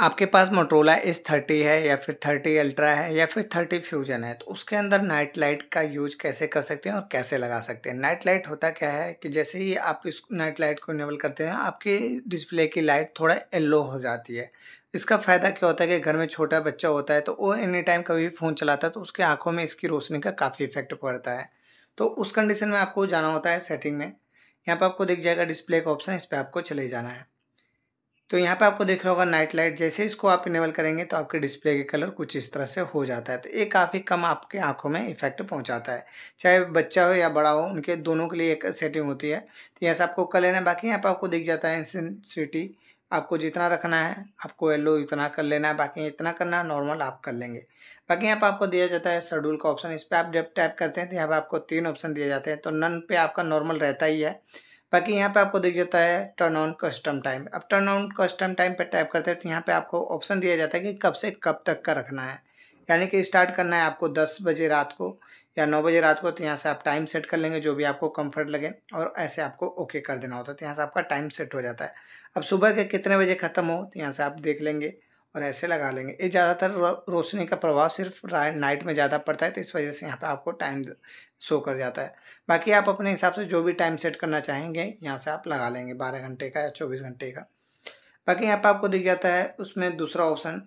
आपके पास मोटरोला इस थर्टी है या फिर थर्टी अल्ट्रा है या फिर थर्टी फ्यूजन है तो उसके अंदर नाइट लाइट का यूज कैसे कर सकते हैं और कैसे लगा सकते हैं नाइट लाइट होता क्या है कि जैसे ही आप इस नाइट लाइट को इनेबल करते हैं आपकी डिस्प्ले की लाइट थोड़ा येल्लो हो जाती है इसका फ़ायदा क्या होता है कि घर में छोटा बच्चा होता है तो वो एनी टाइम कभी भी फ़ोन चलाता है तो उसकी आँखों में इसकी रोशनी का काफ़ी इफेक्ट पड़ता है तो उस कंडीशन में आपको जाना होता है सेटिंग में यहाँ पर आपको दिख जाएगा डिस्प्ले का ऑप्शन इस पर आपको चले जाना है तो यहाँ पे आपको देख रहा होगा नाइट लाइट जैसे इसको आप इनेबल करेंगे तो आपके डिस्प्ले के कलर कुछ इस तरह से हो जाता है तो ये काफ़ी कम आपके आंखों में इफेक्ट पहुँचाता है चाहे बच्चा हो या बड़ा हो उनके दोनों के लिए एक सेटिंग होती है तो यहाँ से आपको कर लेना है बाकी यहाँ पर आपको दिख जाता है इंसेंसिटी आपको जितना रखना है आपको येलो इतना कर लेना है बाकी इतना करना है नॉर्मल आप कर लेंगे बाकी यहाँ पर आपको दिया जाता है शेड्यूल का ऑप्शन इस पर आप जब टैप करते हैं तो यहाँ पर आपको तीन ऑप्शन दिए जाते हैं तो नन पे आपका नॉर्मल रहता ही है बाकी यहाँ पे आपको दिख जाता है टर्न ऑन कस्टम टाइम अब टर्न ऑन कस्टम टाइम पे टाइप करते हैं तो यहाँ पे आपको ऑप्शन दिया जाता है कि कब से कब तक का रखना है यानी कि स्टार्ट करना है आपको दस बजे रात को या नौ बजे रात को तो यहाँ से आप टाइम सेट कर लेंगे जो भी आपको कंफर्ट लगे और ऐसे आपको ओके कर देना होता है तो यहाँ से आपका टाइम सेट हो जाता है अब सुबह के कितने बजे ख़त्म हो तो यहाँ से आप देख लेंगे और ऐसे लगा लेंगे ये ज़्यादातर रोशनी का प्रभाव सिर्फ नाइट में ज़्यादा पड़ता है तो इस वजह से यहाँ पे आपको टाइम शो कर जाता है बाकी आप अपने हिसाब से जो भी टाइम सेट करना चाहेंगे यहाँ से आप लगा लेंगे बारह घंटे का या चौबीस घंटे का बाकी यहाँ पर आपको दिख जाता है उसमें दूसरा ऑप्शन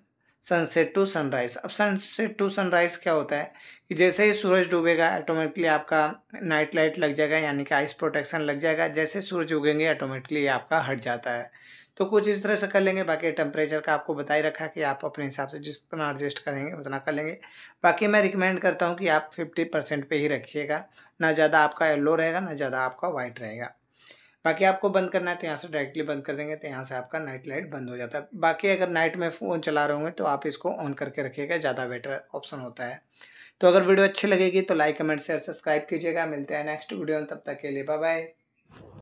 सनसेट टू सनराइज़ अब सनसेट टू सनराइज़ क्या होता है कि जैसे ही सूरज डूबेगा ऑटोमेटिकली आपका नाइट लाइट लग जाएगा यानी कि आइस प्रोटेक्शन लग जाएगा जैसे सूरज उगेंगे ऑटोमेटिकली आपका हट जाता है तो कुछ इस तरह से कर लेंगे बाकी टेम्परेचर का आपको बता ही रखा कि आप अपने हिसाब से जितना एडजस्ट करेंगे उतना कर लेंगे बाकी मैं रिकमेंड करता हूँ कि आप फिफ्टी परसेंट पर ही रखिएगा ना ज़्यादा आपका येल्लो रहेगा ना ज़्यादा आपका वाइट रहेगा बाकी आपको बंद करना है तो यहाँ से डायरेक्टली बंद कर देंगे तो यहाँ से आपका नाइट लाइट बंद हो जाता है बाकी अगर नाइट में फ़ोन चला रहे होंगे तो आप इसको ऑन करके रखिएगा ज़्यादा बेटर ऑप्शन होता है तो अगर वीडियो अच्छी लगेगी तो लाइक कमेंट शेयर सब्सक्राइब कीजिएगा मिलते हैं नेक्स्ट वीडियो तब तक के लिए बाय बाय